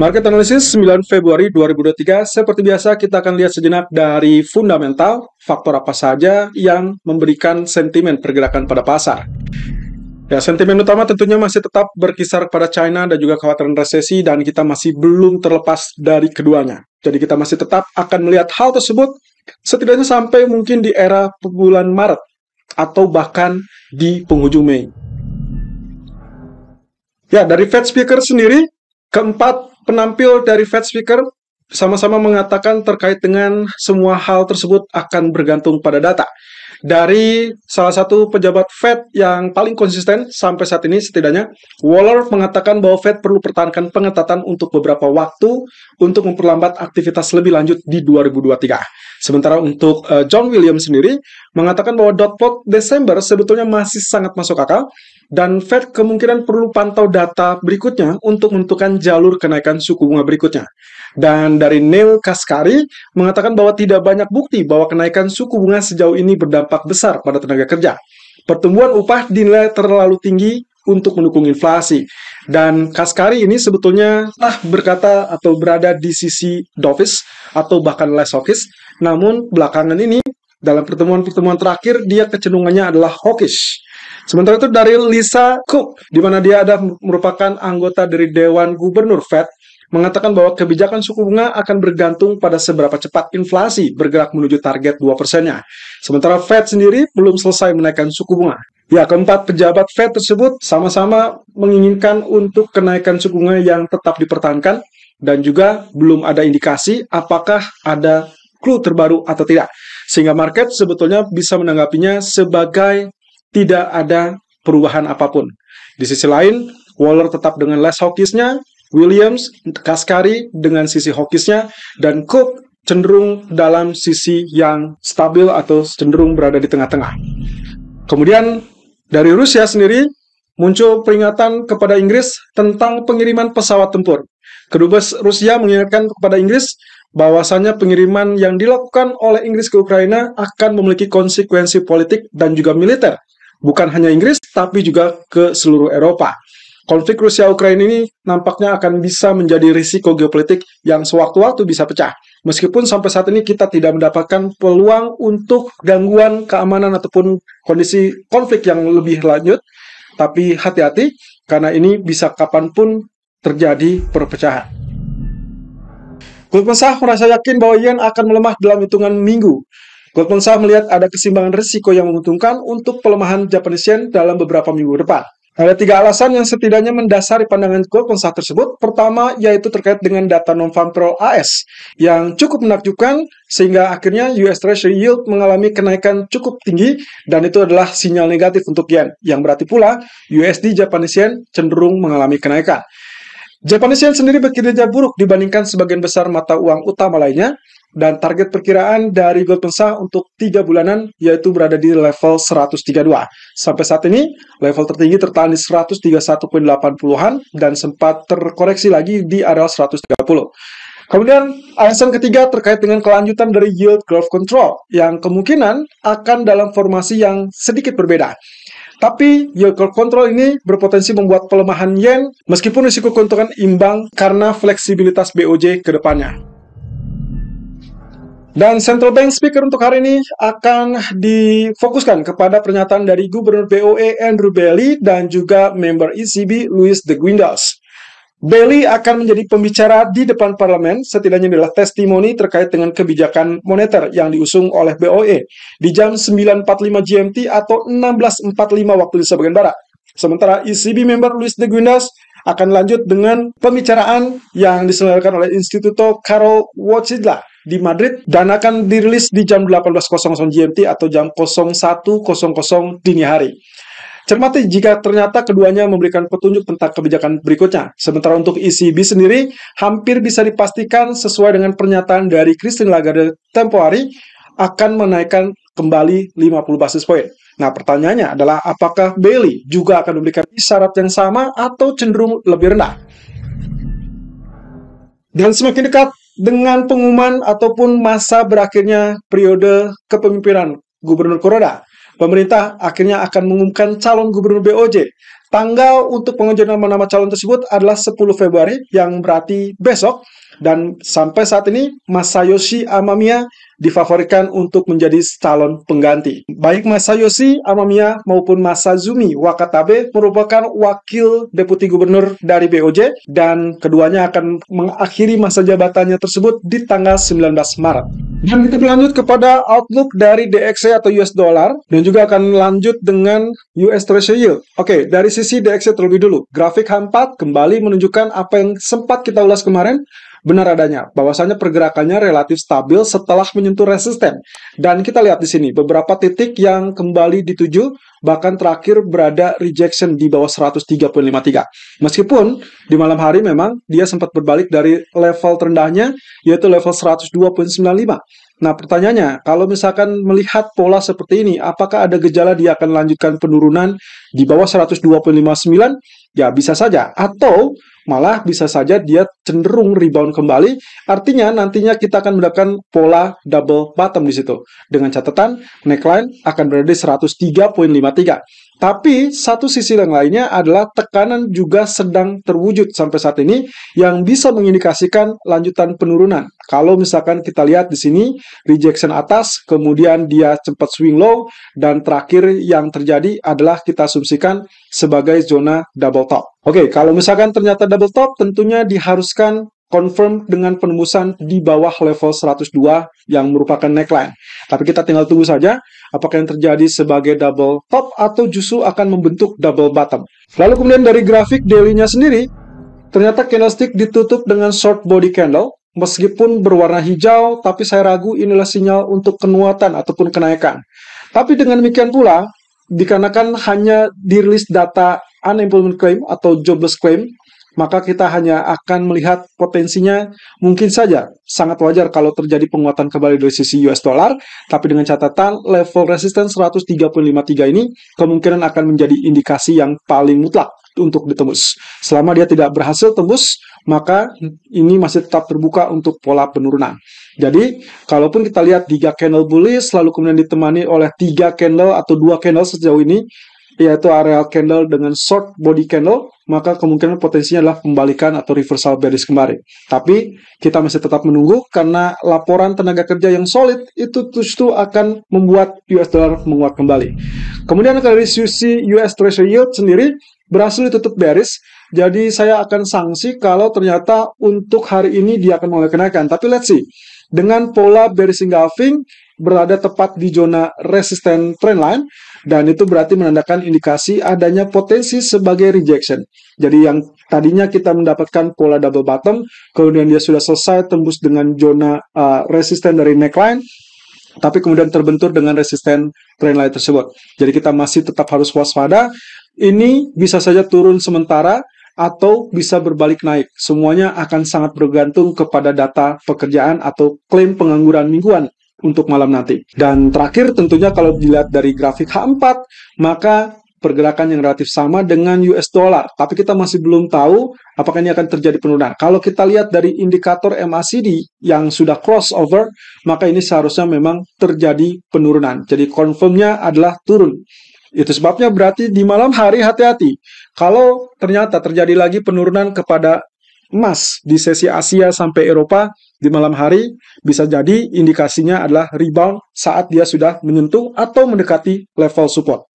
Market Analysis 9 Februari 2023, seperti biasa kita akan lihat sejenak dari fundamental, faktor apa saja yang memberikan sentimen pergerakan pada pasar. Ya, sentimen utama tentunya masih tetap berkisar pada China dan juga kekhawatiran resesi dan kita masih belum terlepas dari keduanya. Jadi kita masih tetap akan melihat hal tersebut setidaknya sampai mungkin di era bulan Maret atau bahkan di penghujung Mei. Ya, dari Fed Speaker sendiri, keempat Penampil dari Fed Speaker sama-sama mengatakan terkait dengan semua hal tersebut akan bergantung pada data. Dari salah satu pejabat Fed yang paling konsisten sampai saat ini setidaknya, Waller mengatakan bahwa Fed perlu pertahankan pengetatan untuk beberapa waktu untuk memperlambat aktivitas lebih lanjut di 2023. Sementara untuk eh, John Williams sendiri mengatakan bahwa dot plot Desember sebetulnya masih sangat masuk akal dan Fed kemungkinan perlu pantau data berikutnya untuk menentukan jalur kenaikan suku bunga berikutnya. Dan dari Neil Kaskari mengatakan bahwa tidak banyak bukti bahwa kenaikan suku bunga sejauh ini berdampak besar pada tenaga kerja. Pertumbuhan upah dinilai terlalu tinggi untuk mendukung inflasi. Dan Kaskari ini sebetulnya telah berkata atau berada di sisi dovish atau bahkan less hawkish. Namun belakangan ini dalam pertemuan-pertemuan terakhir dia kecenderungannya adalah hawkish Sementara itu dari Lisa Cook, di mana dia ada merupakan anggota dari Dewan Gubernur Fed, mengatakan bahwa kebijakan suku bunga akan bergantung pada seberapa cepat inflasi bergerak menuju target 2 persennya. Sementara Fed sendiri belum selesai menaikkan suku bunga. Ya, keempat pejabat Fed tersebut sama-sama menginginkan untuk kenaikan suku bunga yang tetap dipertahankan dan juga belum ada indikasi apakah ada clue terbaru atau tidak. Sehingga market sebetulnya bisa menanggapinya sebagai tidak ada perubahan apapun. Di sisi lain, Waller tetap dengan les hokisnya, Williams, Kaskari dengan sisi hokisnya, dan Cook cenderung dalam sisi yang stabil atau cenderung berada di tengah-tengah. Kemudian dari Rusia sendiri muncul peringatan kepada Inggris tentang pengiriman pesawat tempur. Kedubes Rusia mengingatkan kepada Inggris bahwasannya pengiriman yang dilakukan oleh Inggris ke Ukraina akan memiliki konsekuensi politik dan juga militer bukan hanya Inggris, tapi juga ke seluruh Eropa. Konflik Rusia-Ukraina ini nampaknya akan bisa menjadi risiko geopolitik yang sewaktu-waktu bisa pecah. Meskipun sampai saat ini kita tidak mendapatkan peluang untuk gangguan keamanan ataupun kondisi konflik yang lebih lanjut, tapi hati-hati karena ini bisa kapanpun terjadi perpecahan. Goldman Mesah merasa yakin bahwa yen akan melemah dalam hitungan minggu. Goldman Sachs melihat ada kesimbangan risiko yang menguntungkan untuk pelemahan Japanese yen dalam beberapa minggu depan. Ada tiga alasan yang setidaknya mendasari pandangan Goldman Sachs tersebut. Pertama, yaitu terkait dengan data non-farm payroll AS yang cukup menakjubkan sehingga akhirnya US Treasury yield mengalami kenaikan cukup tinggi dan itu adalah sinyal negatif untuk yen yang berarti pula USD Japanese yen cenderung mengalami kenaikan. Japanese yen sendiri berkinerja buruk dibandingkan sebagian besar mata uang utama lainnya dan target perkiraan dari gold pensah untuk tiga bulanan yaitu berada di level 132. Sampai saat ini, level tertinggi tertahan di 131.80-an dan sempat terkoreksi lagi di area 130. Kemudian, alasan ketiga terkait dengan kelanjutan dari yield curve control yang kemungkinan akan dalam formasi yang sedikit berbeda. Tapi yield curve control ini berpotensi membuat pelemahan yen meskipun risiko keuntungan imbang karena fleksibilitas BOJ ke depannya. Dan central bank speaker untuk hari ini akan difokuskan kepada pernyataan dari Gubernur BOE Andrew Bailey dan juga member ECB Louis de Guindos. Bailey akan menjadi pembicara di depan parlemen, setidaknya adalah testimoni terkait dengan kebijakan moneter yang diusung oleh BOE di jam 9.45 GMT atau 16.45 waktu di sebagian barat. Sementara ECB member Louis de Guindos akan lanjut dengan pembicaraan yang diselenggarakan oleh Instituto Carol Wojtyla di Madrid dan akan dirilis di jam 18.00 GMT atau jam 01.00 dini hari. Cermati jika ternyata keduanya memberikan petunjuk tentang kebijakan berikutnya. Sementara untuk ECB sendiri, hampir bisa dipastikan sesuai dengan pernyataan dari Christine Lagarde tempo hari, akan menaikkan kembali 50 basis point. Nah, pertanyaannya adalah apakah Bailey juga akan memberikan isyarat yang sama atau cenderung lebih rendah? Dan semakin dekat dengan pengumuman ataupun masa berakhirnya periode kepemimpinan Gubernur Koroda, pemerintah akhirnya akan mengumumkan calon Gubernur BOJ. Tanggal untuk pengajuan nama-nama calon tersebut adalah 10 Februari, yang berarti besok, dan sampai saat ini Masayoshi Amamiya difavoritkan untuk menjadi calon pengganti. Baik Masayoshi Amamiya maupun Masazumi Wakatabe merupakan wakil deputi gubernur dari BOJ dan keduanya akan mengakhiri masa jabatannya tersebut di tanggal 19 Maret. Dan kita berlanjut kepada outlook dari DXY atau US dollar dan juga akan lanjut dengan US Treasury Yield. Oke, dari sisi DXY terlebih dulu. Grafik H4 kembali menunjukkan apa yang sempat kita ulas kemarin benar adanya, bahwasanya pergerakannya relatif stabil setelah menyentuh resisten. Dan kita lihat di sini, beberapa titik yang kembali dituju, bahkan terakhir berada rejection di bawah 103.53. Meskipun di malam hari memang dia sempat berbalik dari level terendahnya, yaitu level 102.95. Nah, pertanyaannya, kalau misalkan melihat pola seperti ini, apakah ada gejala dia akan lanjutkan penurunan di bawah 102.59 Ya, bisa saja. Atau malah bisa saja dia cenderung rebound kembali. Artinya nantinya kita akan mendapatkan pola double bottom di situ. Dengan catatan neckline akan berada di 103.53. Tapi satu sisi yang lainnya adalah tekanan juga sedang terwujud sampai saat ini yang bisa mengindikasikan lanjutan penurunan. Kalau misalkan kita lihat di sini rejection atas, kemudian dia cepat swing low dan terakhir yang terjadi adalah kita asumsikan sebagai zona double double top. Oke, okay, kalau misalkan ternyata double top, tentunya diharuskan confirm dengan penembusan di bawah level 102 yang merupakan neckline. Tapi kita tinggal tunggu saja apakah yang terjadi sebagai double top atau justru akan membentuk double bottom. Lalu kemudian dari grafik daily-nya sendiri, ternyata candlestick ditutup dengan short body candle meskipun berwarna hijau, tapi saya ragu inilah sinyal untuk kenuatan ataupun kenaikan. Tapi dengan demikian pula, dikarenakan hanya dirilis data unemployment claim atau jobless claim, maka kita hanya akan melihat potensinya mungkin saja sangat wajar kalau terjadi penguatan kembali dari sisi US dollar, tapi dengan catatan level resistance 135.3 ini kemungkinan akan menjadi indikasi yang paling mutlak untuk ditembus. Selama dia tidak berhasil tembus, maka ini masih tetap terbuka untuk pola penurunan. Jadi, kalaupun kita lihat tiga candle bullish, lalu kemudian ditemani oleh tiga candle atau dua candle sejauh ini, yaitu area candle dengan short body candle, maka kemungkinan potensinya adalah pembalikan atau reversal bearish kemarin. Tapi kita masih tetap menunggu karena laporan tenaga kerja yang solid itu justru akan membuat US dollar menguat kembali. Kemudian dari sisi US Treasury yield sendiri berhasil ditutup bearish, jadi saya akan sanksi kalau ternyata untuk hari ini dia akan mulai kenaikan. Tapi let's see. Dengan pola bearish engulfing berada tepat di zona resisten trendline, dan itu berarti menandakan indikasi adanya potensi sebagai rejection. Jadi yang tadinya kita mendapatkan pola double bottom, kemudian dia sudah selesai tembus dengan zona uh, resisten dari neckline, tapi kemudian terbentur dengan resisten trendline tersebut. Jadi kita masih tetap harus waspada. Ini bisa saja turun sementara, atau bisa berbalik naik. Semuanya akan sangat bergantung kepada data pekerjaan atau klaim pengangguran mingguan untuk malam nanti. Dan terakhir tentunya kalau dilihat dari grafik H4, maka pergerakan yang relatif sama dengan US dollar, tapi kita masih belum tahu apakah ini akan terjadi penurunan. Kalau kita lihat dari indikator MACD yang sudah crossover, maka ini seharusnya memang terjadi penurunan. Jadi confirmnya adalah turun. Itu sebabnya berarti di malam hari hati-hati. Kalau ternyata terjadi lagi penurunan kepada emas di sesi Asia sampai Eropa di malam hari bisa jadi indikasinya adalah rebound saat dia sudah menyentuh atau mendekati level support.